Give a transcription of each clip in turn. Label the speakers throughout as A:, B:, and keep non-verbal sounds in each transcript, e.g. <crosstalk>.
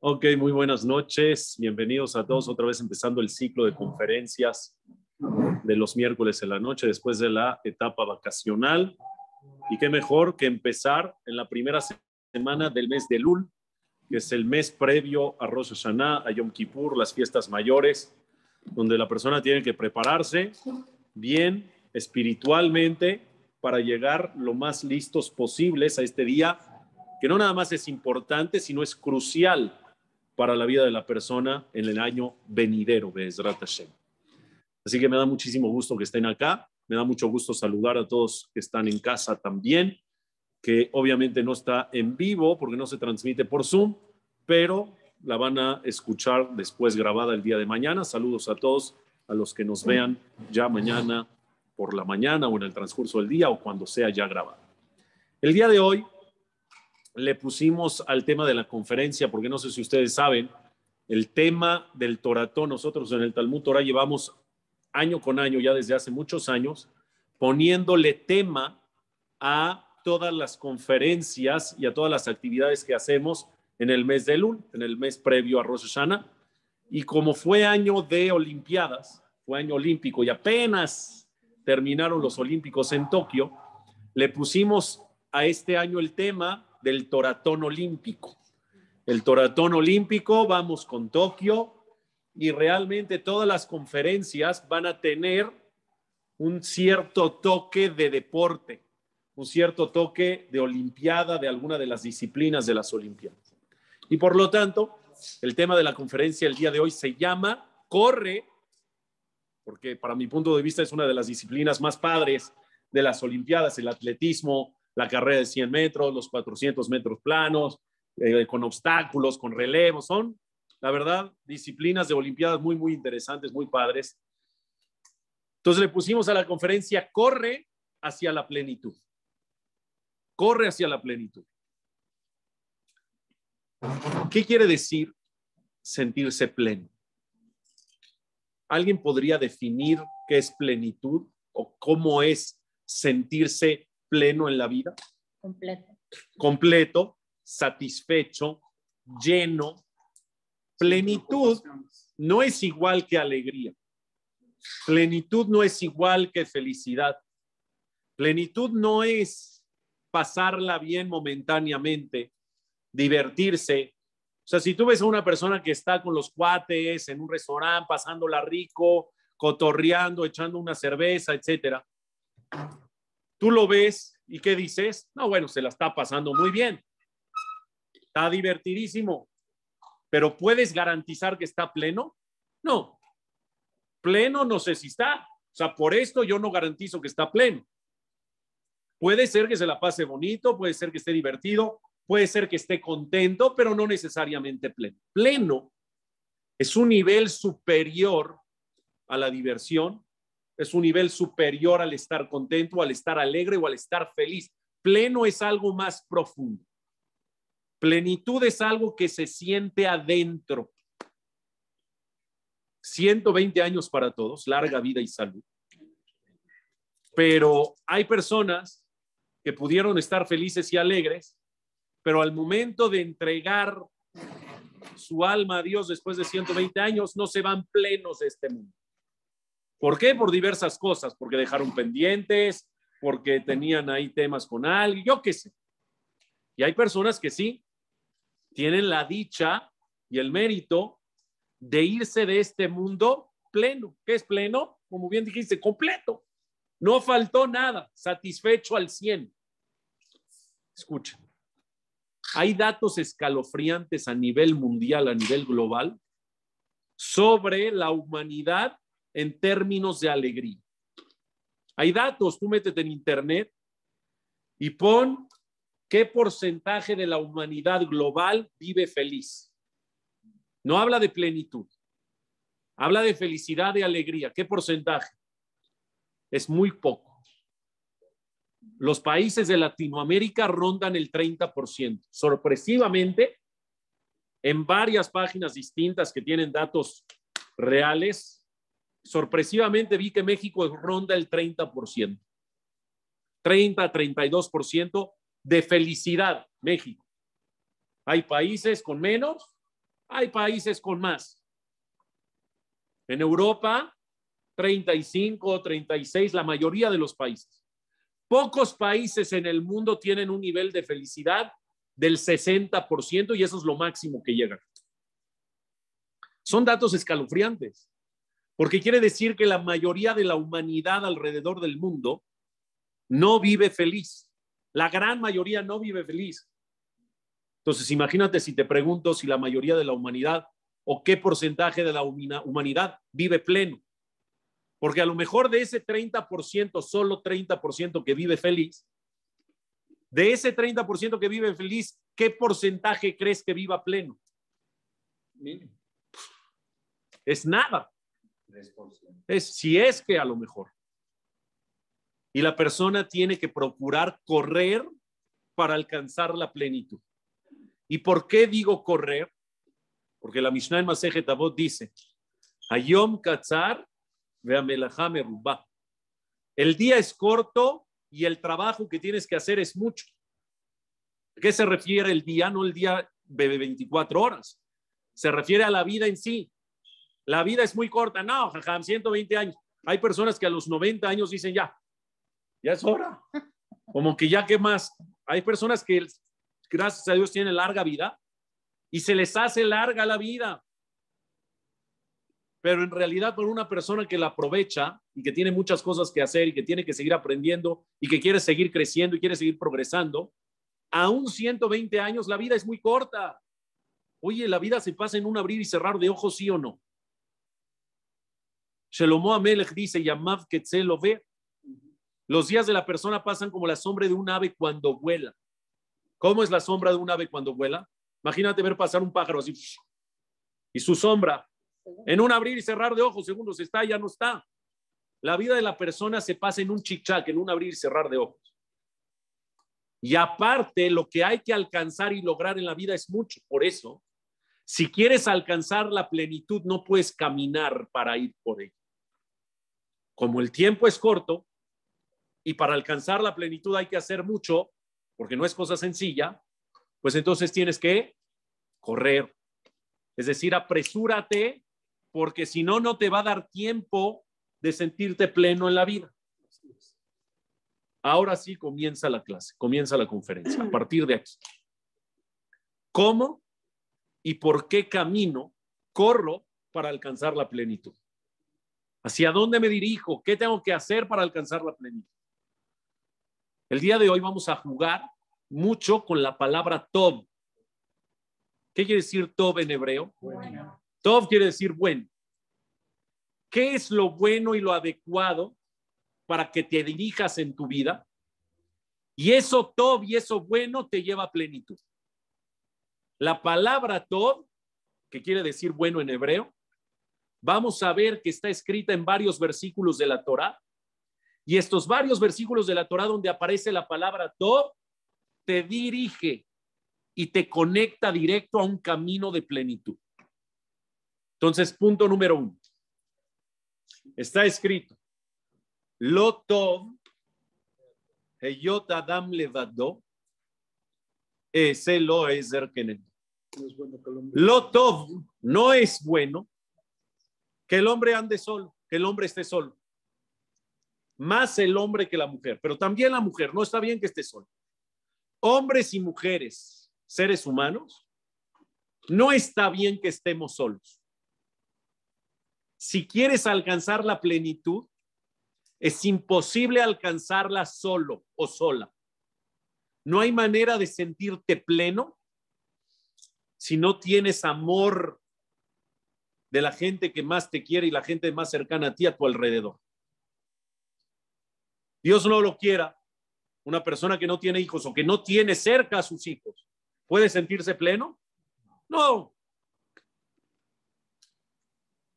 A: Ok, muy buenas noches. Bienvenidos a todos otra vez empezando el ciclo de conferencias de los miércoles en la noche después de la etapa vacacional. Y qué mejor que empezar en la primera semana del mes de Lul, que es el mes previo a Rosh Hashanah, a Yom Kippur, las fiestas mayores, donde la persona tiene que prepararse bien espiritualmente para llegar lo más listos posibles a este día, que no nada más es importante, sino es crucial para la vida de la persona en el año venidero, Bezrat Hashem. Así que me da muchísimo gusto que estén acá, me da mucho gusto saludar a todos que están en casa también, que obviamente no está en vivo porque no se transmite por Zoom, pero la van a escuchar después grabada el día de mañana. Saludos a todos, a los que nos vean ya mañana por la mañana o en el transcurso del día o cuando sea ya grabado. El día de hoy le pusimos al tema de la conferencia, porque no sé si ustedes saben, el tema del Toratón, nosotros en el Talmud Torah llevamos año con año, ya desde hace muchos años, poniéndole tema a todas las conferencias y a todas las actividades que hacemos en el mes de lunes en el mes previo a Rosh Hashanah. Y como fue año de Olimpiadas, fue año olímpico y apenas terminaron los Olímpicos en Tokio, le pusimos a este año el tema del toratón olímpico. El toratón olímpico, vamos con Tokio y realmente todas las conferencias van a tener un cierto toque de deporte, un cierto toque de olimpiada de alguna de las disciplinas de las olimpiadas. Y por lo tanto, el tema de la conferencia el día de hoy se llama Corre porque para mi punto de vista es una de las disciplinas más padres de las Olimpiadas, el atletismo, la carrera de 100 metros, los 400 metros planos, eh, con obstáculos, con relevos, son, la verdad, disciplinas de Olimpiadas muy, muy interesantes, muy padres. Entonces le pusimos a la conferencia, corre hacia la plenitud. Corre hacia la plenitud. ¿Qué quiere decir sentirse pleno? ¿Alguien podría definir qué es plenitud o cómo es sentirse pleno en la vida? Completo. Completo, satisfecho, lleno. Plenitud no es igual que alegría. Plenitud no es igual que felicidad. Plenitud no es pasarla bien momentáneamente, divertirse, sea, si tú ves a una persona que está con los cuates en un restaurante, pasándola rico, cotorreando, echando una cerveza, etcétera, tú lo ves y qué dices, no, bueno, se la está pasando muy bien, está divertidísimo, pero ¿puedes garantizar que está pleno? No, pleno no sé si está, o sea, por esto yo no garantizo que está pleno. Puede ser que se la pase bonito, puede ser que esté divertido, Puede ser que esté contento, pero no necesariamente pleno. Pleno es un nivel superior a la diversión, es un nivel superior al estar contento, al estar alegre o al estar feliz. Pleno es algo más profundo. Plenitud es algo que se siente adentro. 120 años para todos, larga vida y salud. Pero hay personas que pudieron estar felices y alegres, pero al momento de entregar su alma a Dios después de 120 años, no se van plenos de este mundo. ¿Por qué? Por diversas cosas, porque dejaron pendientes, porque tenían ahí temas con alguien, yo qué sé. Y hay personas que sí, tienen la dicha y el mérito de irse de este mundo pleno. ¿Qué es pleno? Como bien dijiste, completo. No faltó nada, satisfecho al 100. Escucha. Hay datos escalofriantes a nivel mundial, a nivel global, sobre la humanidad en términos de alegría. Hay datos, tú métete en internet y pon qué porcentaje de la humanidad global vive feliz. No habla de plenitud, habla de felicidad, de alegría. ¿Qué porcentaje? Es muy poco los países de Latinoamérica rondan el 30%. Sorpresivamente, en varias páginas distintas que tienen datos reales, sorpresivamente vi que México ronda el 30%. 30, 32% de felicidad, México. Hay países con menos, hay países con más. En Europa, 35, 36, la mayoría de los países. Pocos países en el mundo tienen un nivel de felicidad del 60% y eso es lo máximo que llega. Son datos escalofriantes, porque quiere decir que la mayoría de la humanidad alrededor del mundo no vive feliz. La gran mayoría no vive feliz. Entonces, imagínate si te pregunto si la mayoría de la humanidad o qué porcentaje de la humanidad vive pleno. Porque a lo mejor de ese 30%, solo 30% que vive feliz, de ese 30% que vive feliz, ¿qué porcentaje crees que viva pleno? Es nada. Es, si es que a lo mejor. Y la persona tiene que procurar correr para alcanzar la plenitud. ¿Y por qué digo correr? Porque la Mishnah en Maseje dice, Ayom Katzar el día es corto y el trabajo que tienes que hacer es mucho. ¿A qué se refiere el día? No el día de 24 horas. Se refiere a la vida en sí. La vida es muy corta. No, jajam, 120 años. Hay personas que a los 90 años dicen ya, ya es hora. <laughs> Como que ya, ¿qué más? Hay personas que, gracias a Dios, tienen larga vida y se les hace larga la vida pero en realidad para una persona que la aprovecha y que tiene muchas cosas que hacer y que tiene que seguir aprendiendo y que quiere seguir creciendo y quiere seguir progresando, a un 120 años la vida es muy corta. Oye, la vida se pasa en un abrir y cerrar de ojos, sí o no. Shelomo Amelech dice, Yamav ve los días de la persona pasan como la sombra de un ave cuando vuela. ¿Cómo es la sombra de un ave cuando vuela? Imagínate ver pasar un pájaro así y su sombra en un abrir y cerrar de ojos, segundos está, ya no está. La vida de la persona se pasa en un chichac, en un abrir y cerrar de ojos. Y aparte, lo que hay que alcanzar y lograr en la vida es mucho. Por eso, si quieres alcanzar la plenitud, no puedes caminar para ir por ella. Como el tiempo es corto y para alcanzar la plenitud hay que hacer mucho, porque no es cosa sencilla, pues entonces tienes que correr. Es decir, apresúrate porque si no, no te va a dar tiempo de sentirte pleno en la vida. Ahora sí comienza la clase, comienza la conferencia, a partir de aquí. ¿Cómo y por qué camino corro para alcanzar la plenitud? ¿Hacia dónde me dirijo? ¿Qué tengo que hacer para alcanzar la plenitud? El día de hoy vamos a jugar mucho con la palabra Tob. ¿Qué quiere decir Tob en hebreo? Tov quiere decir bueno. ¿Qué es lo bueno y lo adecuado para que te dirijas en tu vida? Y eso Tov y eso bueno te lleva a plenitud. La palabra Tov, que quiere decir bueno en hebreo, vamos a ver que está escrita en varios versículos de la Torá. Y estos varios versículos de la Torá donde aparece la palabra Tov, te dirige y te conecta directo a un camino de plenitud. Entonces, punto número uno. Está escrito, Lotov, Heyot Adam Levado, es el es. Lotov no es bueno que el hombre ande solo, que el hombre esté solo. Más el hombre que la mujer, pero también la mujer. No está bien que esté solo. Hombres y mujeres, seres humanos, no está bien que estemos solos si quieres alcanzar la plenitud, es imposible alcanzarla solo o sola. No hay manera de sentirte pleno si no tienes amor de la gente que más te quiere y la gente más cercana a ti a tu alrededor. Dios no lo quiera, una persona que no tiene hijos o que no tiene cerca a sus hijos, ¿puede sentirse pleno? No,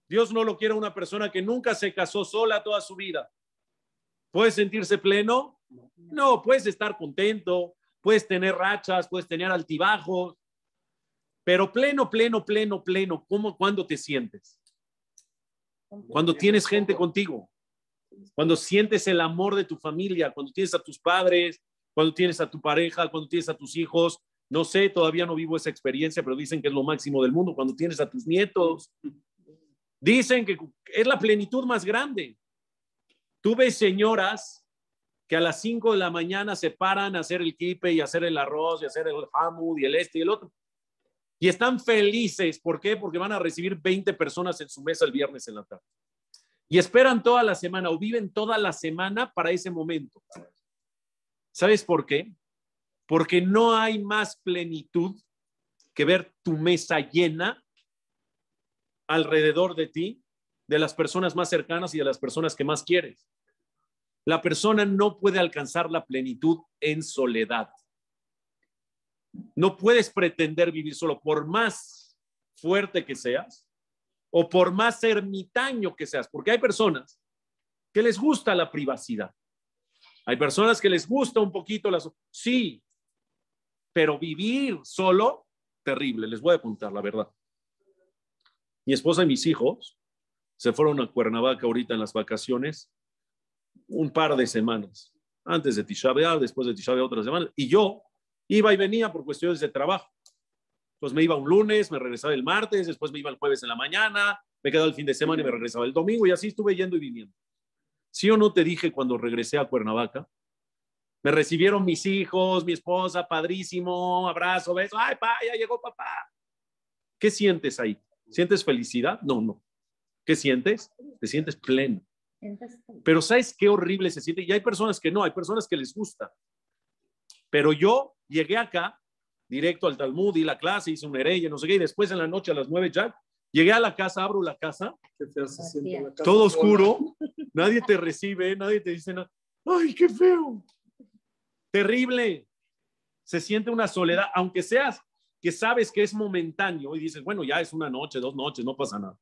A: Dios no lo quiere a una persona que nunca se casó sola toda su vida. ¿Puedes sentirse pleno? No, puedes estar contento, puedes tener rachas, puedes tener altibajos, pero pleno, pleno, pleno, pleno, ¿cómo, cuándo te sientes? Cuando tienes gente contigo, cuando sientes el amor de tu familia, cuando tienes a tus padres, cuando tienes a tu pareja, cuando tienes a tus hijos, no sé, todavía no vivo esa experiencia, pero dicen que es lo máximo del mundo, cuando tienes a tus nietos, Dicen que es la plenitud más grande. Tú ves señoras que a las 5 de la mañana se paran a hacer el kipe y hacer el arroz y hacer el hamud y el este y el otro. Y están felices. ¿Por qué? Porque van a recibir 20 personas en su mesa el viernes en la tarde. Y esperan toda la semana o viven toda la semana para ese momento. ¿Sabes por qué? Porque no hay más plenitud que ver tu mesa llena alrededor de ti, de las personas más cercanas y de las personas que más quieres. La persona no puede alcanzar la plenitud en soledad. No puedes pretender vivir solo por más fuerte que seas o por más ermitaño que seas, porque hay personas que les gusta la privacidad. Hay personas que les gusta un poquito la... Sí, pero vivir solo, terrible. Les voy a apuntar la verdad. Mi esposa y mis hijos se fueron a Cuernavaca ahorita en las vacaciones, un par de semanas, antes de Tisha después de Tisha otras otra semana, y yo iba y venía por cuestiones de trabajo. Pues me iba un lunes, me regresaba el martes, después me iba el jueves en la mañana, me quedaba el fin de semana y me regresaba el domingo, y así estuve yendo y viniendo. Si ¿Sí o no te dije cuando regresé a Cuernavaca? Me recibieron mis hijos, mi esposa, padrísimo, abrazo, beso, ay, pa, ya llegó papá. ¿Qué sientes ahí? ¿Sientes felicidad? No, no. ¿Qué sientes? Te sientes pleno. Pero ¿sabes qué horrible se siente? Y hay personas que no, hay personas que les gusta. Pero yo llegué acá, directo al Talmud, y la clase, hice un herella, no sé qué, y después en la noche a las nueve ya, llegué a la casa, abro la casa todo oscuro, nadie te recibe, nadie te dice nada. ¡Ay, qué feo! Terrible. Se siente una soledad, aunque seas que sabes que es momentáneo y dices, bueno, ya es una noche, dos noches, no pasa nada.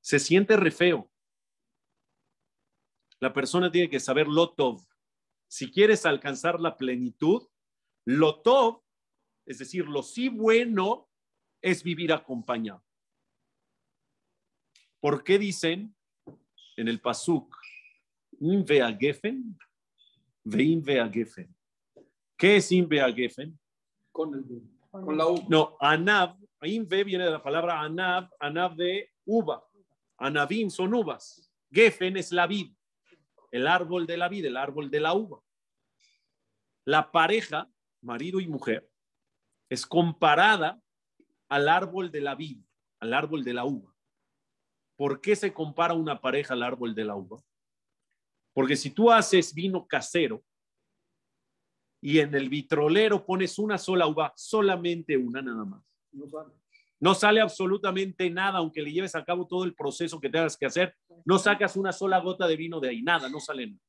A: Se siente re feo. La persona tiene que saber Lotov. Si quieres alcanzar la plenitud, lo Lotov, es decir, lo sí bueno, es vivir acompañado. ¿Por qué dicen en el Pasuk, Inveagefen? gefen? ¿Qué es gefen? Con el la uva. No, Anab, ahí viene de la palabra Anab, Anab de uva. Anabim son uvas. Gefen es la vid, el árbol de la vid, el árbol de la uva. La pareja, marido y mujer, es comparada al árbol de la vid, al árbol de la uva. ¿Por qué se compara una pareja al árbol de la uva? Porque si tú haces vino casero, y en el vitrolero pones una sola uva, solamente una nada más. No sale. absolutamente nada, aunque le lleves a cabo todo el proceso que tengas que hacer, no sacas una sola gota de vino de ahí, nada, no sale nada.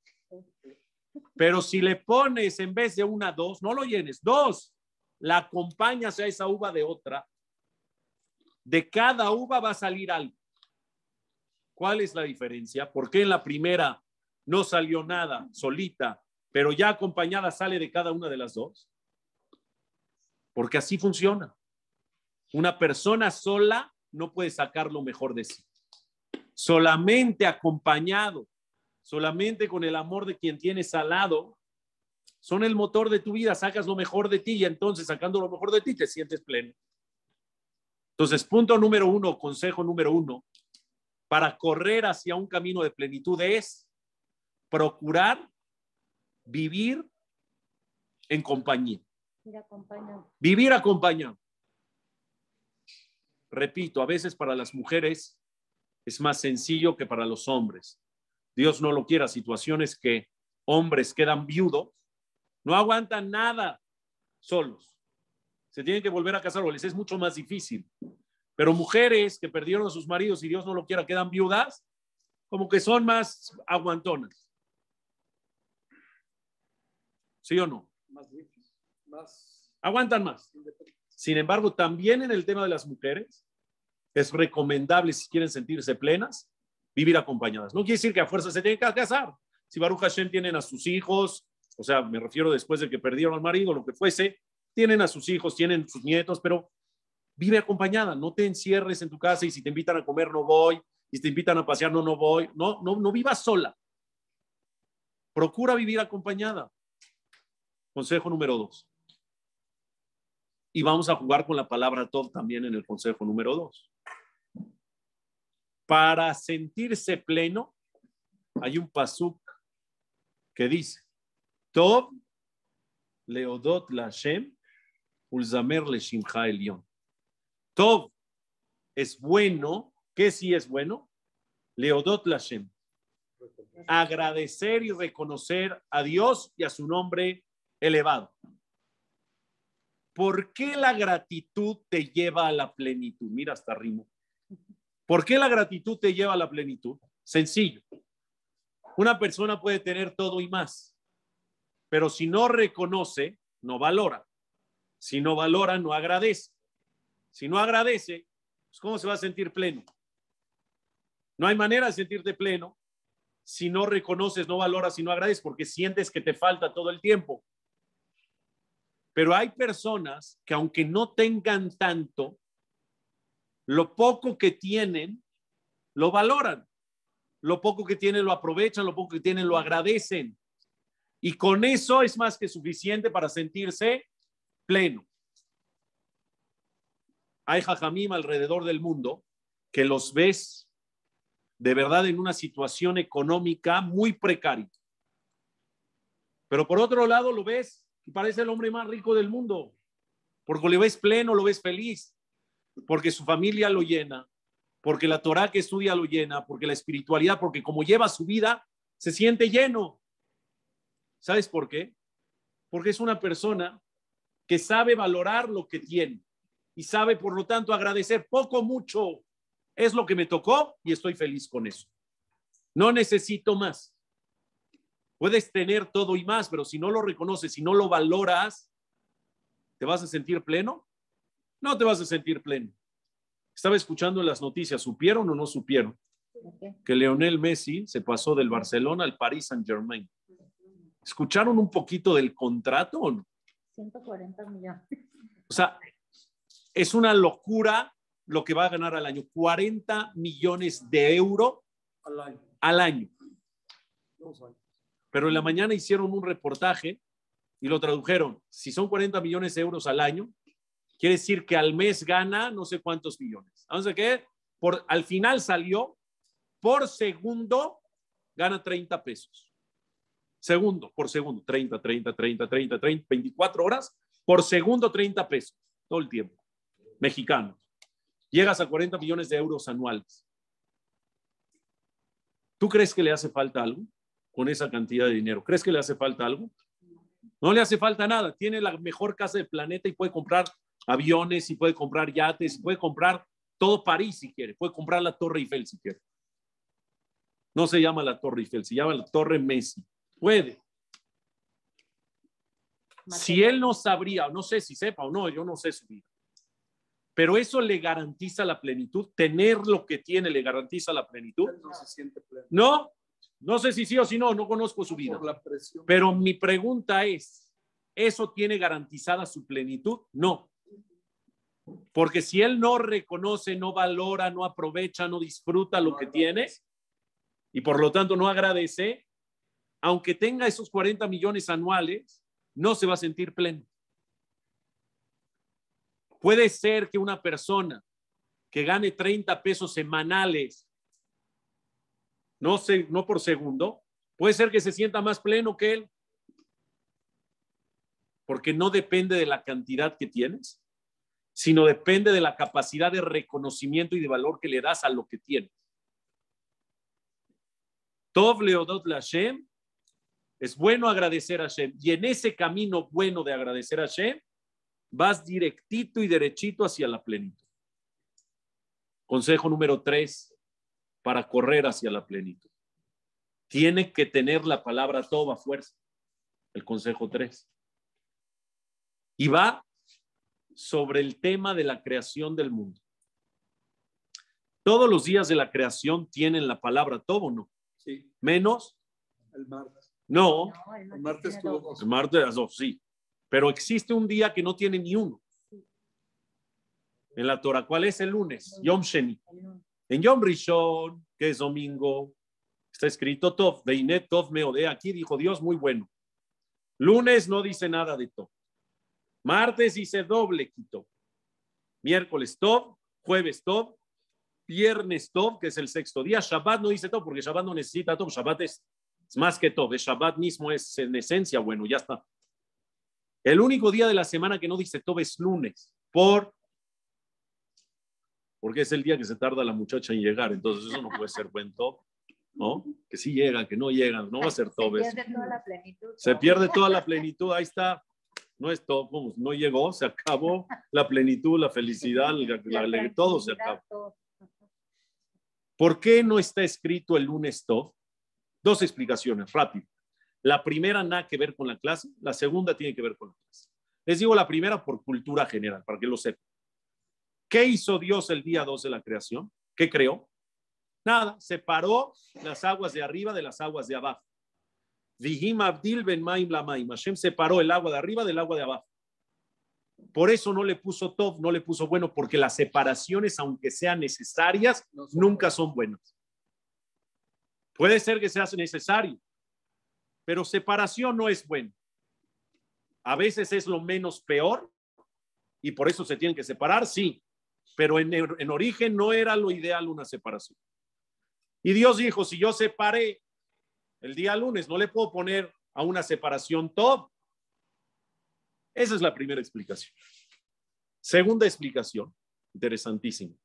A: Pero si le pones en vez de una, dos, no lo llenes, dos, la acompañas a esa uva de otra, de cada uva va a salir algo. ¿Cuál es la diferencia? ¿Por qué en la primera no salió nada solita pero ya acompañada sale de cada una de las dos. Porque así funciona. Una persona sola no puede sacar lo mejor de sí. Solamente acompañado, solamente con el amor de quien tienes al lado, son el motor de tu vida, sacas lo mejor de ti y entonces sacando lo mejor de ti te sientes pleno. Entonces, punto número uno, consejo número uno, para correr hacia un camino de plenitud es procurar vivir en compañía. Vivir acompañado. Repito, a veces para las mujeres es más sencillo que para los hombres. Dios no lo quiera, situaciones que hombres quedan viudos, no aguantan nada solos. Se tienen que volver a casar o les es mucho más difícil. Pero mujeres que perdieron a sus maridos y Dios no lo quiera, quedan viudas, como que son más aguantonas. ¿Sí o no? Más Aguantan más. Sin embargo, también en el tema de las mujeres, es recomendable, si quieren sentirse plenas, vivir acompañadas. No quiere decir que a fuerza se tienen que casar. Si Baruch Hashem tienen a sus hijos, o sea, me refiero después de que perdieron al marido, lo que fuese, tienen a sus hijos, tienen sus nietos, pero vive acompañada. No te encierres en tu casa y si te invitan a comer, no voy. Y si te invitan a pasear, no, no voy. No, no, no vivas sola. Procura vivir acompañada. Consejo número dos. Y vamos a jugar con la palabra Tov también en el consejo número dos. Para sentirse pleno, hay un pasuk que dice, Tov leodot LASHEM ulzamer le Tov es bueno, que sí es bueno? Leodot la Agradecer y reconocer a Dios y a su nombre elevado. ¿Por qué la gratitud te lleva a la plenitud? Mira, hasta rimo. ¿Por qué la gratitud te lleva a la plenitud? Sencillo. Una persona puede tener todo y más, pero si no reconoce, no valora. Si no valora, no agradece. Si no agradece, pues, ¿cómo se va a sentir pleno? No hay manera de sentirte pleno si no reconoces, no valoras y no agradeces, porque sientes que te falta todo el tiempo. Pero hay personas que aunque no tengan tanto, lo poco que tienen, lo valoran. Lo poco que tienen lo aprovechan, lo poco que tienen lo agradecen. Y con eso es más que suficiente para sentirse pleno. Hay jajamim alrededor del mundo que los ves de verdad en una situación económica muy precaria. Pero por otro lado lo ves parece el hombre más rico del mundo, porque lo ves pleno, lo ves feliz, porque su familia lo llena, porque la Torah que estudia lo llena, porque la espiritualidad, porque como lleva su vida, se siente lleno. ¿Sabes por qué? Porque es una persona que sabe valorar lo que tiene y sabe, por lo tanto, agradecer poco, mucho. Es lo que me tocó y estoy feliz con eso. No necesito más. Puedes tener todo y más, pero si no lo reconoces, si no lo valoras, ¿te vas a sentir pleno? No te vas a sentir pleno. Estaba escuchando las noticias, ¿supieron o no supieron? Que Leonel Messi se pasó del Barcelona al Paris Saint Germain. ¿Escucharon un poquito del contrato o no? 140 millones. O sea, es una locura lo que va a ganar al año. 40 millones de euros Al año. Pero en la mañana hicieron un reportaje y lo tradujeron. Si son 40 millones de euros al año, quiere decir que al mes gana no sé cuántos millones. Vamos a Por, al final salió, por segundo gana 30 pesos. Segundo, por segundo, 30, 30, 30, 30, 30, 24 horas, por segundo 30 pesos, todo el tiempo, Mexicano. Llegas a 40 millones de euros anuales. ¿Tú crees que le hace falta algo? con esa cantidad de dinero. ¿Crees que le hace falta algo? No le hace falta nada. Tiene la mejor casa del planeta y puede comprar aviones y puede comprar yates, y puede comprar todo París si quiere, puede comprar la Torre Eiffel si quiere. No se llama la Torre Eiffel, se llama la Torre Messi. Puede. Si él no sabría, no sé si sepa o no, yo no sé su vida. Pero eso le garantiza la plenitud. Tener lo que tiene le garantiza la plenitud. No, se siente pleno. ¿No? No sé si sí o si no, no conozco su vida. Pero mi pregunta es, ¿eso tiene garantizada su plenitud? No. Porque si él no reconoce, no valora, no aprovecha, no disfruta lo que tiene y por lo tanto no agradece, aunque tenga esos 40 millones anuales, no se va a sentir pleno. Puede ser que una persona que gane 30 pesos semanales no, no por segundo, puede ser que se sienta más pleno que él, porque no depende de la cantidad que tienes, sino depende de la capacidad de reconocimiento y de valor que le das a lo que tienes. Tov Hashem, es bueno agradecer a Hashem, y en ese camino bueno de agradecer a Hashem, vas directito y derechito hacia la plenitud. Consejo número tres, para correr hacia la plenitud. Tiene que tener la palabra toda fuerza, el consejo 3. Y va sobre el tema de la creación del mundo. Todos los días de la creación tienen la palabra todo, ¿no? Sí. Menos. El martes. No. el, martes el El martes sí. Pero existe un día que no tiene ni uno. En la Torah, ¿cuál es el lunes? Yom Sheni. En Yom Rishon, que es domingo, está escrito Tov, Veinet Tov odea. Aquí dijo Dios, muy bueno. Lunes no dice nada de Tov. Martes dice doble quito. Miércoles Tov, jueves Tov, viernes Tov, que es el sexto día. Shabbat no dice Tov, porque Shabbat no necesita Tov. Shabbat es, más que Tov. El Shabbat mismo es en esencia bueno, ya está. El único día de la semana que no dice Tov es lunes, por porque es el día que se tarda la muchacha en llegar, entonces eso no puede ser <laughs> buen top, ¿no? Que sí llegan, que no llegan, no va a ser top. Se pierde toda la plenitud. Se pierde toda la <laughs> plenitud, ahí está, no es top, vamos, no llegó, se acabó la plenitud, la felicidad, todo se acabó. ¿Por qué no está escrito el lunes top? Dos explicaciones, rápido. La primera nada que ver con la clase, la segunda tiene que ver con la clase. Les digo la primera por cultura general, para que lo sepan. ¿Qué hizo Dios el día 2 de la creación? ¿Qué creó? Nada, separó las aguas de arriba de las aguas de abajo. Dijim Abdil ben Maim Lamaim. Hashem separó el agua de arriba del agua de abajo. Por eso no le puso top, no le puso bueno, porque las separaciones, aunque sean necesarias, nunca son buenas. Puede ser que sea necesario, pero separación no es bueno. A veces es lo menos peor y por eso se tienen que separar, sí, pero en, origen no era lo ideal una separación. Y Dios dijo, si yo separé el día lunes, no le puedo poner a una separación todo? Esa es la primera explicación. Segunda explicación, interesantísima.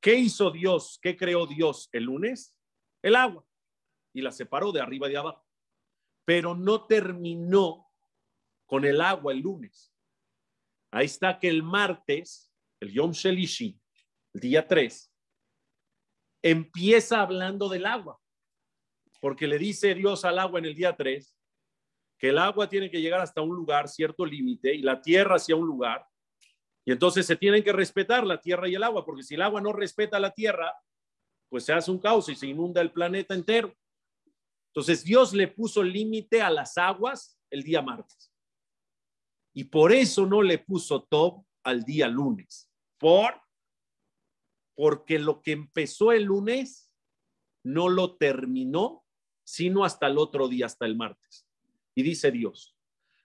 A: ¿Qué hizo Dios? ¿Qué creó Dios el lunes? El agua. Y la separó de arriba y de abajo. Pero no terminó con el agua el lunes. Ahí está que el martes, el Yom Shelishi, el día 3, empieza hablando del agua, porque le dice Dios al agua en el día 3 que el agua tiene que llegar hasta un lugar, cierto límite, y la tierra hacia un lugar, y entonces se tienen que respetar la tierra y el agua, porque si el agua no respeta la tierra, pues se hace un caos y se inunda el planeta entero. Entonces Dios le puso límite a las aguas el día martes. Y por eso no le puso top al día lunes. ¿Por? Porque lo que empezó el lunes no lo terminó, sino hasta el otro día, hasta el martes. Y dice Dios,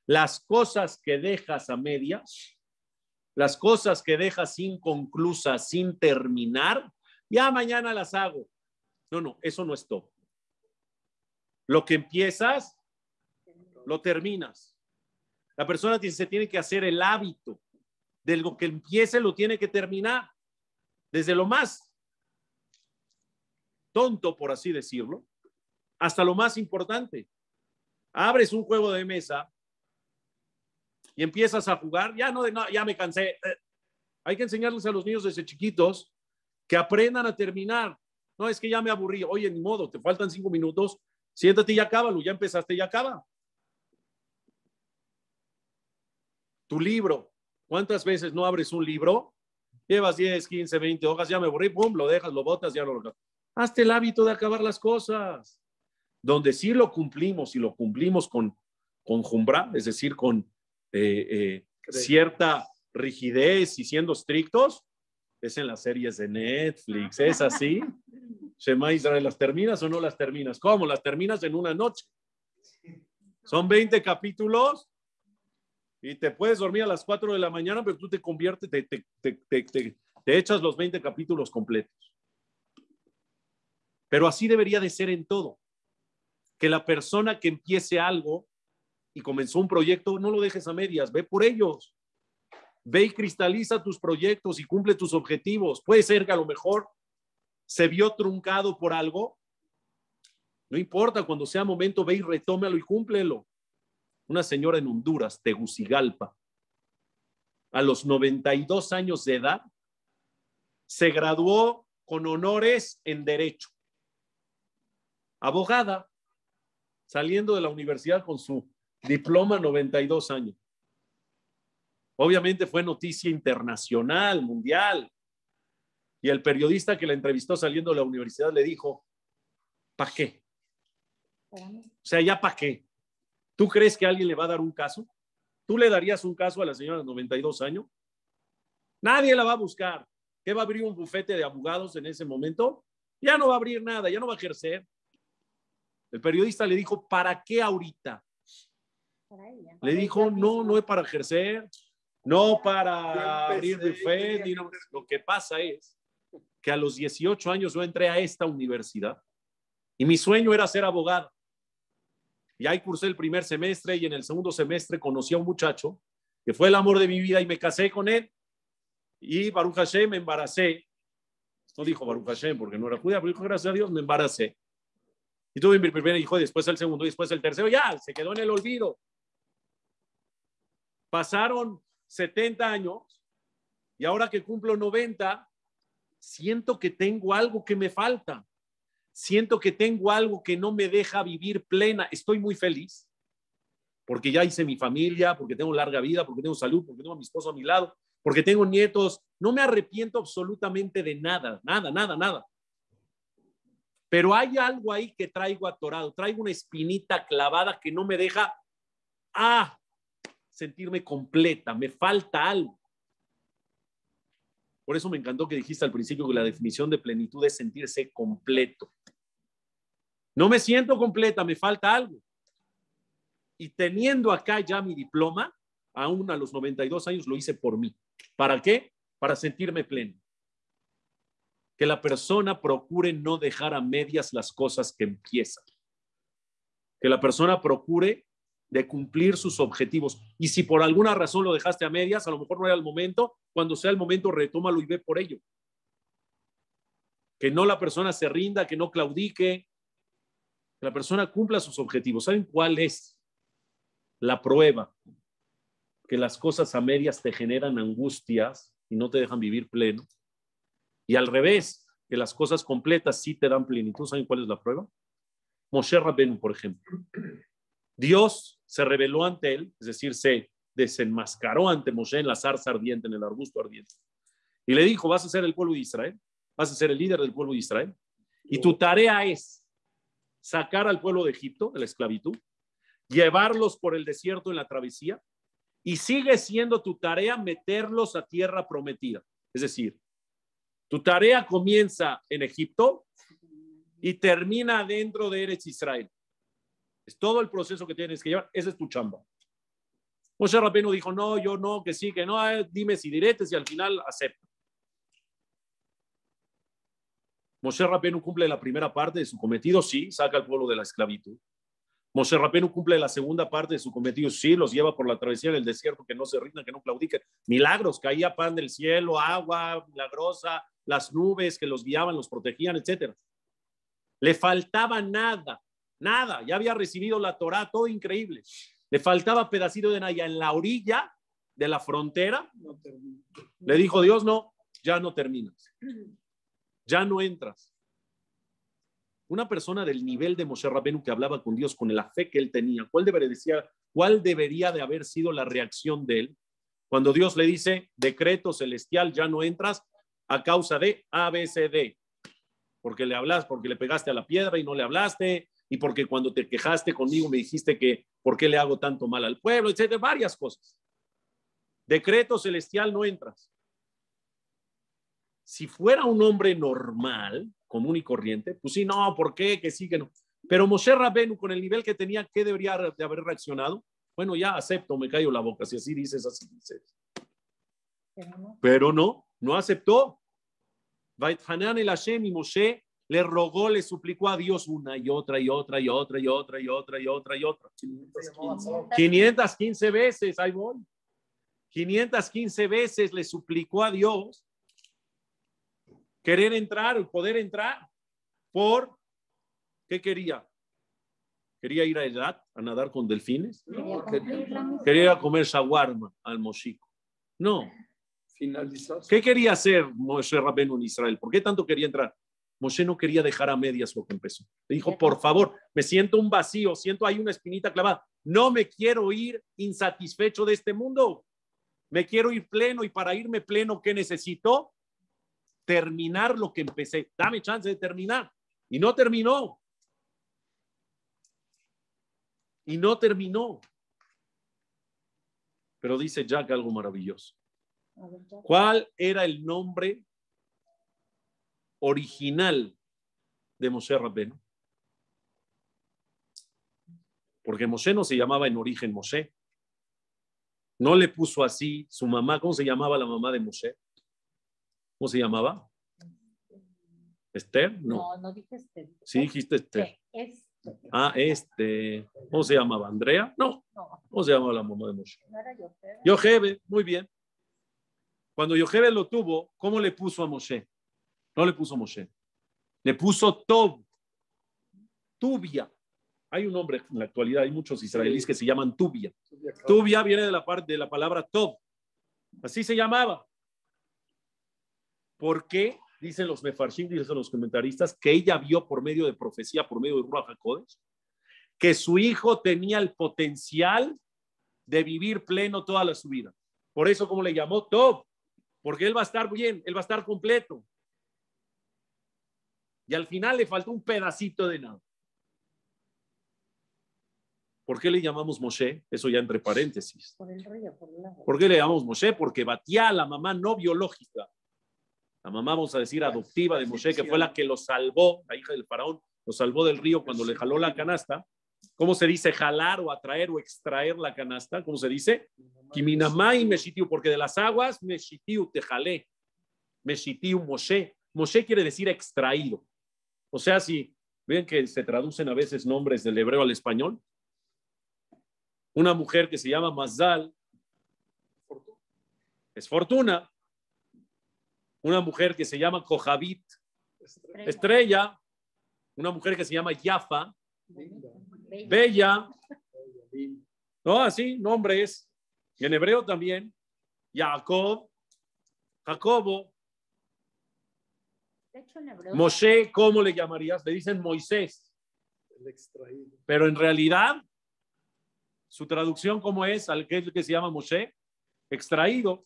A: las cosas que dejas a medias, las cosas que dejas inconclusas, sin terminar, ya mañana las hago. No, no, eso no es top. Lo que empiezas, lo terminas. La persona se tiene que hacer el hábito. De lo que empiece lo tiene que terminar. Desde lo más tonto, por así decirlo, hasta lo más importante. Abres un juego de mesa y empiezas a jugar. Ya no, ya me cansé. Hay que enseñarles a los niños desde chiquitos que aprendan a terminar. No es que ya me aburrí. Oye, ni modo, te faltan cinco minutos. Siéntate y acábalo. Ya empezaste y acaba. tu libro. ¿Cuántas veces no abres un libro? Llevas 10, 15, 20 hojas, ya me borré, pum, lo dejas, lo botas, ya no lo gastas. Hazte el hábito de acabar las cosas. Donde sí lo cumplimos y lo cumplimos con, con jumbra, es decir, con eh, eh, cierta rigidez y siendo estrictos, es en las series de Netflix, es así. <laughs> Shema Israel, ¿las terminas o no las terminas? ¿Cómo? Las terminas en una noche. Son 20 capítulos y te puedes dormir a las 4 de la mañana, pero tú te conviertes, te, echas los 20 capítulos completos. Pero así debería de ser en todo. Que la persona que empiece algo y comenzó un proyecto, no lo dejes a medias, ve por ellos. Ve y cristaliza tus proyectos y cumple tus objetivos. Puede ser que a lo mejor se vio truncado por algo. No importa, cuando sea momento, ve y retómalo y cúmplelo una señora en Honduras, Tegucigalpa, a los 92 años de edad, se graduó con honores en Derecho. Abogada, saliendo de la universidad con su diploma 92 años. Obviamente fue noticia internacional, mundial. Y el periodista que la entrevistó saliendo de la universidad le dijo, ¿para qué? O sea, ya para qué. ¿Tú crees que alguien le va a dar un caso? ¿Tú le darías un caso a la señora de 92 años? Nadie la va a buscar. ¿Qué va a abrir un bufete de abogados en ese momento? Ya no va a abrir nada, ya no va a ejercer. El periodista le dijo, ¿para qué ahorita? le dijo, no, no es para ejercer, no para abrir bufete. Lo que pasa es que a los 18 años yo entré a esta universidad y mi sueño era ser abogado. Y ahí cursé el primer semestre y en el segundo semestre conocí a un muchacho que fue el amor de mi vida y me casé con él. Y Baruch Hashem me embaracé. No dijo Baruch Hashem porque no era judía, pero dijo gracias a Dios me embaracé. Y tuve mi primer hijo, después el segundo, después el tercero. Ya, se quedó en el olvido. Pasaron 70 años y ahora que cumplo 90, siento que tengo algo que me falta siento que tengo algo que no me deja vivir plena, estoy muy feliz, porque ya hice mi familia, porque tengo larga vida, porque tengo salud, porque tengo a mi esposo a mi lado, porque tengo nietos, no me arrepiento absolutamente de nada, nada, nada, nada. Pero hay algo ahí que traigo atorado, traigo una espinita clavada que no me deja ah, sentirme completa, me falta algo. Por eso me encantó que dijiste al principio que la definición de plenitud es sentirse completo. No me siento completa, me falta algo. Y teniendo acá ya mi diploma, aún a los 92 años lo hice por mí. ¿Para qué? Para sentirme pleno. Que la persona procure no dejar a medias las cosas que empiezan. Que la persona procure de cumplir sus objetivos. Y si por alguna razón lo dejaste a medias, a lo mejor no era el momento, cuando sea el momento retómalo y ve por ello. Que no la persona se rinda, que no claudique, que la persona cumpla sus objetivos. ¿Saben cuál es la prueba? Que las cosas a medias te generan angustias y no te dejan vivir pleno. Y al revés, que las cosas completas sí te dan plenitud. ¿Saben cuál es la prueba? Moshe Rabbenu, por ejemplo. Dios se reveló ante él, es decir, se desenmascaró ante Moshe en la zarza ardiente, en el arbusto ardiente. Y le dijo, vas a ser el pueblo de Israel, vas a ser el líder del pueblo de Israel. Y tu tarea es sacar al pueblo de Egipto de la esclavitud, llevarlos por el desierto en la travesía, y sigue siendo tu tarea meterlos a tierra prometida. Es decir, tu tarea comienza en Egipto y termina dentro de Eretz Israel. Es todo el proceso que tienes que llevar. Esa es tu chamba. José Rapino dijo, no, yo no, que sí, que no, ah, dime si diretes y al final acepto. Moshe no cumple la primera parte de su cometido, sí, saca al pueblo de la esclavitud. Moshe no cumple la segunda parte de su cometido, sí, los lleva por la travesía del desierto, que no se rindan, que no claudiquen. Milagros, caía pan del cielo, agua milagrosa, las nubes que los guiaban, los protegían, etc. Le faltaba nada, nada, ya había recibido la Torá, todo increíble. Le faltaba pedacito de Naya en la orilla de la frontera. Le dijo Dios, no, ya no terminas ya no entras. Una persona del nivel de Moshe Rabenu que hablaba con Dios, con la fe que él tenía, ¿cuál debería, cuál debería de haber sido la reacción de él cuando Dios le dice, decreto celestial, ya no entras a causa de ABCD? Porque le hablas, porque le pegaste a la piedra y no le hablaste, y porque cuando te quejaste conmigo me dijiste que por qué le hago tanto mal al pueblo, etcétera, varias cosas. Decreto celestial, no entras. Si fuera un hombre normal, común y corriente, pues sí, no, ¿por qué? Que sí, que no. Pero Moshe Rabenu, con el nivel que tenía, ¿qué debería de haber reaccionado? Bueno, ya acepto, me callo la boca. Si así dices, así dices. Pero no, no, aceptó. Hanan el Hashem y Moshe le rogó, le suplicó a Dios una y otra y otra y otra y otra y otra y otra y otra. 515, 515 veces, ahí voy. 515 veces le suplicó a Dios querer entrar o poder entrar por qué quería. Quería ir a edad, a nadar con delfines. quería, comer shawarma al mosico. No. ¿Qué quería hacer Moshe Rabenu en Israel? ¿Por qué tanto quería entrar? Moshe no quería dejar a medias lo que empezó. Le dijo, por favor, me siento un vacío, siento ahí una espinita clavada. No me quiero ir insatisfecho de este mundo. Me quiero ir pleno y para irme pleno, ¿qué necesito? terminar lo que empecé. Dame chance de terminar. Y no terminó. Y no terminó. Pero dice Jack algo maravilloso. ¿Cuál era el nombre original de Moshe Rabbeinu? Porque Moshe no se llamaba en origen Moshe. No le puso así su mamá. ¿Cómo se llamaba la mamá de Moshe? ¿Cómo se llamaba? ¿Esther? No, no, dije Esther. Sí, dijiste Esther. Ah, este. ¿Cómo se llamaba? ¿Andrea? No. ¿Cómo se llamaba la mamá de Moshe? No muy bien. Cuando Yohebe lo tuvo, ¿cómo le puso a Moshe? No le puso Moshe. Le puso Tob. Tubia. Hay un nombre en la actualidad, hay muchos israelíes que se llaman Tubia. Tubia viene de la, parte de la palabra Tob. Así se llamaba. ¿Por qué? Dicen los mefarshim, dicen los comentaristas, que ella vio por medio de profecía, por medio de Ruach Hakodes, que su hijo tenía el potencial de vivir pleno toda la su vida. Por eso, como le llamó Top, porque él va a estar bien, él va a estar completo. Y al final le faltó un pedacito de nada. ¿Por qué le llamamos Moshe? Eso ya entre paréntesis. Por, ¿Por qué le llamamos Moshe? Porque batía a la mamá no biológica la mamá, vamos a decir, adoptiva de Moshe, que fue la que lo salvó, la hija del faraón, lo salvó del río cuando le jaló la canasta. ¿Cómo se dice jalar o atraer o extraer la canasta? ¿Cómo se dice? Kiminamai meshitiu, porque de las aguas meshitiu te jalé. Meshitiu Moshe. Moshe quiere decir extraído. O sea, si ven que se traducen a veces nombres del hebreo al español. Una mujer que se llama Mazal es fortuna una mujer que se llama Cojavit, estrella. una mujer que se llama Yafa, Bella, no, así, nombres, y en hebreo también, Jacob, Jacobo, Moshe, ¿cómo le llamarías? Le dicen Moisés, pero en realidad, su traducción, ¿cómo es? Al que se llama Moshe, extraído.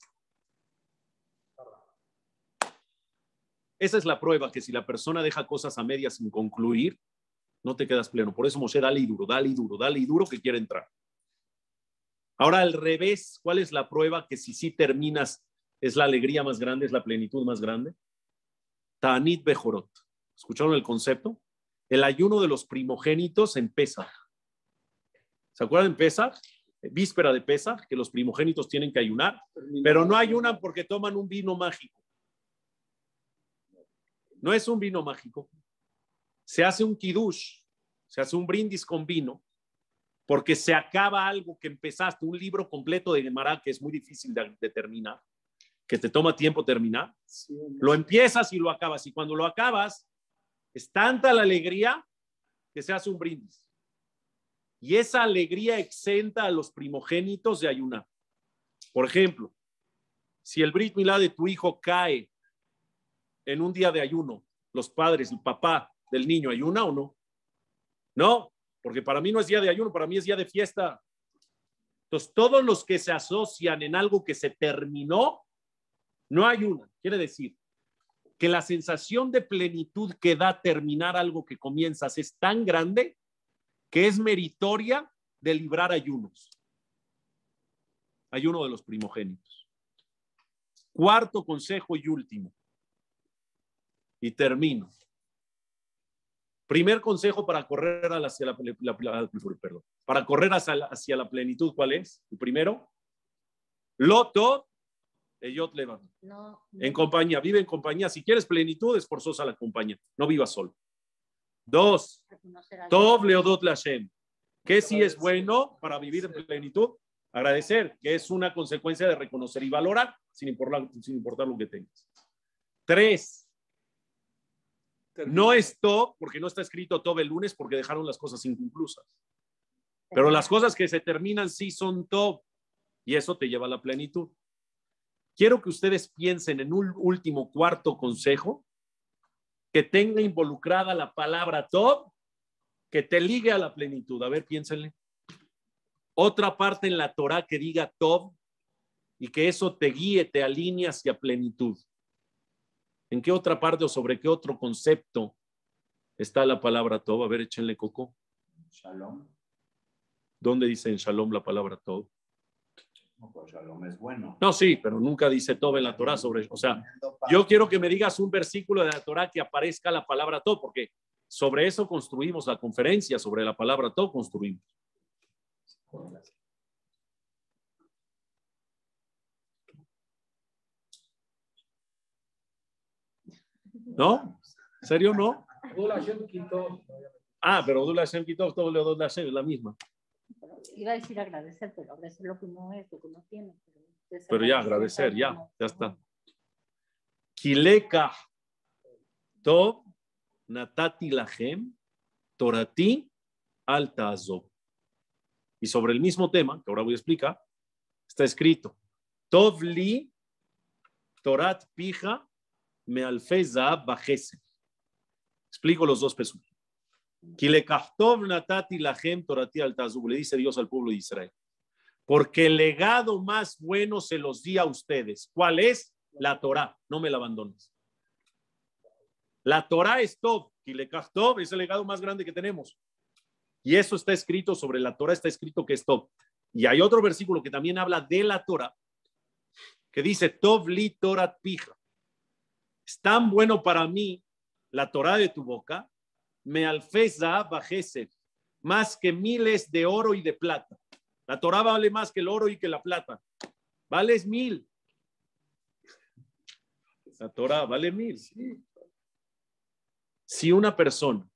A: Esa es la prueba que si la persona deja cosas a medias sin concluir, no te quedas pleno. Por eso Moshe, dale y duro, dale y duro, dale y duro que quiere entrar. Ahora al revés, ¿cuál es la prueba que si sí terminas es la alegría más grande, es la plenitud más grande? Tanit Bejorot. ¿Escucharon el concepto? El ayuno de los primogénitos en Pesach. ¿Se acuerdan de Pesach? Víspera de Pesach, que los primogénitos tienen que ayunar, pero no ayunan porque toman un vino mágico. No es un vino mágico. Se hace un kiddush, se hace un brindis con vino, porque se acaba algo que empezaste, un libro completo de Gemara que es muy difícil de, terminar, que te toma tiempo terminar. lo empiezas y lo acabas. Y cuando lo acabas, es tanta la alegría que se hace un brindis. Y esa alegría exenta a los primogénitos de ayunar. Por ejemplo, si el Brit Milá de tu hijo cae en un día de ayuno, los padres, el papá del niño, ayuna o no? No, porque para mí no es día de ayuno, para mí es día de fiesta. Entonces, todos los que se asocian en algo que se terminó, no ayunan. Quiere decir que la sensación de plenitud que da terminar algo que comienzas es tan grande que es meritoria de librar ayunos. Ayuno de los primogénitos. Cuarto consejo y último. Y termino. Primer consejo para correr hacia la, para correr hacia la, plenitud, ¿cuál es? El primero, Loto de En compañía, vive en compañía. Si quieres plenitud, es forzosa la compañía. No viva solo. Dos, Tov Leodot Lashem. ¿Qué sí es bueno para vivir en plenitud? Agradecer, que es una consecuencia de reconocer y valorar, sin importar, sin importar lo que tengas. Tres, no es top, porque no está escrito todo el lunes, porque dejaron las cosas inconclusas. Pero las cosas que se terminan sí son top, y eso te lleva a la plenitud. Quiero que ustedes piensen en un último cuarto consejo que tenga involucrada la palabra top, que te ligue a la plenitud. A ver, piénsenle. Otra parte en la Torah que diga top y que eso te guíe, te alinee hacia plenitud. ¿En qué otra parte o sobre qué otro concepto está la palabra todo? A ver, échenle coco. Shalom. ¿Dónde dice en Shalom la palabra todo? No, pues shalom es bueno. No, sí, pero nunca dice todo en la Torah sobre. O sea, yo quiero que me digas un versículo de la Torah que aparezca la palabra todo, porque sobre eso construimos la conferencia, sobre la palabra todo construimos. ¿No? ¿En serio no? Ah, pero Dula Hashem Kitov, doble es la misma. Iba a decir agradecer, pero agradecer lo que no es, lo que no tiene. Pero, ya, agradecer, ya, ya está. Kileka Tov Natati Lahem Torati Alta Y sobre el mismo tema, que ahora voy a explicar, está escrito tovli Torat Pija me alfeza bajese. Explico los dos pesos. Le dice Dios al pueblo de Israel. Porque el legado más bueno se los di a ustedes. ¿Cuál es? La Torah. No me la abandones. La Torah es top. Kilekhtov es el legado más grande que tenemos. Y eso está escrito sobre la Torah, está escrito que es Y hay otro versículo que también habla de la Torah, que dice, Tov li Torah pija. Es tan bueno para mí la Torah de tu boca, me alfeza bajese más que miles de oro y de plata. La Torah vale más que el oro y que la plata. Vales mil. La Torah vale mil. Si una persona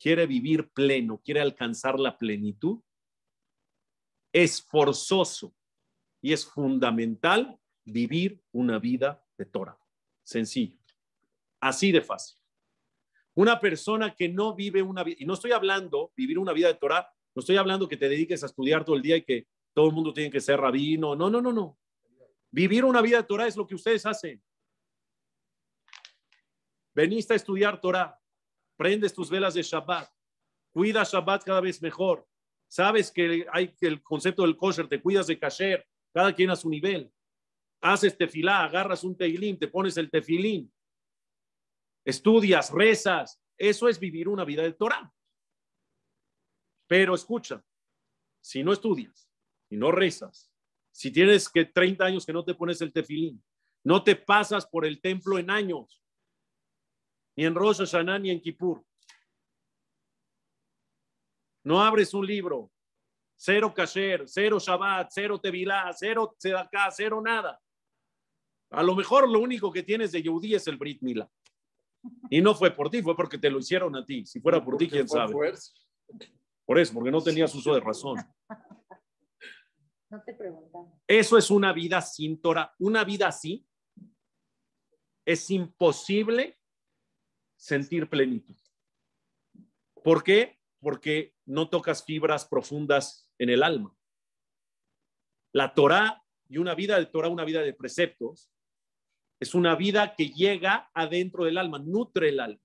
A: quiere vivir pleno, quiere alcanzar la plenitud, es forzoso y es fundamental vivir una vida de Torah. Sencillo. Así de fácil. Una persona que no vive una vida, y no estoy hablando vivir una vida de Torah, no estoy hablando que te dediques a estudiar todo el día y que todo el mundo tiene que ser rabino. No, no, no, no. Vivir una vida de Torah es lo que ustedes hacen. Veniste a estudiar Torah, prendes tus velas de Shabbat, cuida Shabbat cada vez mejor. Sabes que hay el concepto del kosher, te cuidas de kasher, cada quien a su nivel haces este tefilá, agarras un teilín, te pones el tefilín, estudias, rezas. Eso es vivir una vida de Torah. Pero escucha, si no estudias, y no rezas, si tienes que 30 años que no te pones el tefilín, no te pasas por el templo en años, ni en Rosh Hashanah ni en Kippur. No abres un libro, cero kasher, cero Shabbat, cero Tevilá, cero Tzedaká, cero nada. A lo mejor lo único que tienes de Yehudí es el Brit Mila. Y no fue por ti, fue porque te lo hicieron a ti. Si fuera por ti, quién sabe. Por eso, porque no tenías uso de razón. <laughs> Eso es una vida sin Torah. Una vida así es imposible sentir plenitud. ¿Por qué? Porque no tocas fibras profundas en el alma. La Torah y una vida de Torah, una vida de preceptos, es una vida que llega adentro del alma, nutre el alma.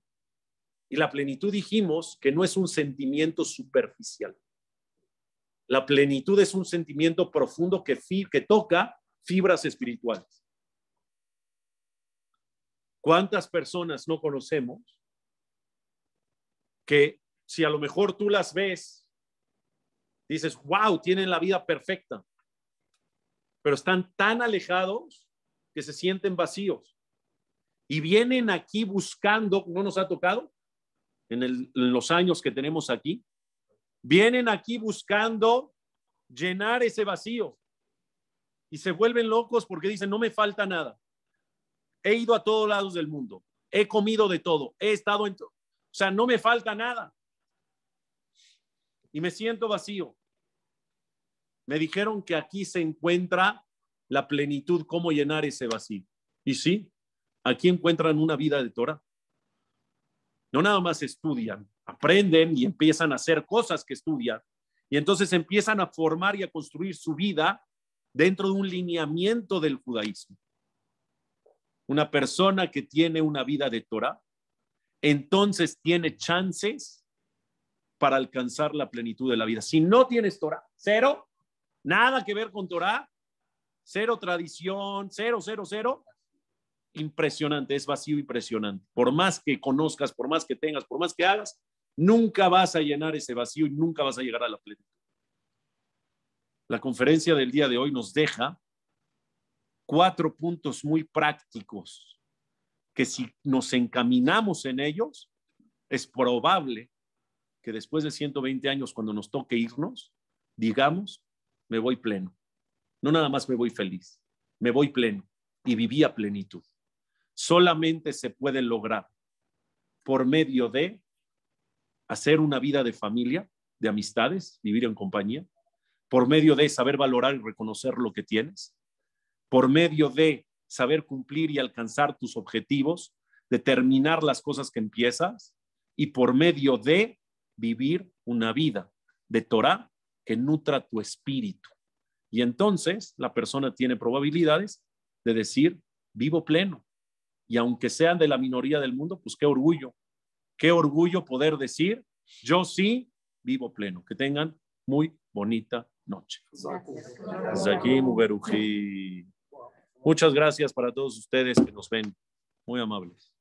A: Y la plenitud dijimos que no es un sentimiento superficial. La plenitud es un sentimiento profundo que, que toca fibras espirituales. ¿Cuántas personas no conocemos que si a lo mejor tú las ves, dices, wow, tienen la vida perfecta, pero están tan alejados que se sienten vacíos y vienen aquí buscando, ¿no nos ha tocado en, los años que tenemos aquí? Vienen aquí buscando llenar ese vacío y se vuelven locos porque dicen, no me falta nada. He ido a todos lados del mundo, he comido de todo, he estado en... O sea, no me falta nada. Y me siento vacío. Me dijeron que aquí se encuentra la plenitud, cómo llenar ese vacío. Y sí, aquí encuentran una vida de Torah. No nada más estudian, aprenden y empiezan a hacer cosas que estudian. Y entonces empiezan a formar y a construir su vida dentro de un lineamiento del judaísmo. Una persona que tiene una vida de Torah, entonces tiene chances para alcanzar la plenitud de la vida. Si no tienes Torah, cero, nada que ver con Torah, cero tradición, cero, cero, cero. Impresionante, es vacío impresionante. Por más que conozcas, por más que tengas, por más que hagas, nunca vas a llenar ese vacío y nunca vas a llegar a la plenitud. La conferencia del día de hoy nos deja cuatro puntos muy prácticos que si nos encaminamos en ellos, es probable que después de 120 años, cuando nos toque irnos, digamos, me voy pleno. No nada más me voy feliz, me voy pleno y viví a plenitud. Solamente se puede lograr por medio de hacer una vida de familia, de amistades, vivir en compañía, por medio de saber valorar y reconocer lo que tienes, por medio de saber cumplir y alcanzar tus objetivos, determinar las cosas que empiezas y por medio de vivir una vida de Torah que nutra tu espíritu, y entonces la persona tiene probabilidades de decir, vivo pleno. Y aunque sean de la minoría del mundo, pues qué orgullo. Qué orgullo poder decir, yo sí vivo pleno. Que tengan muy bonita noche. Muchas gracias para todos ustedes que nos ven. Muy amables.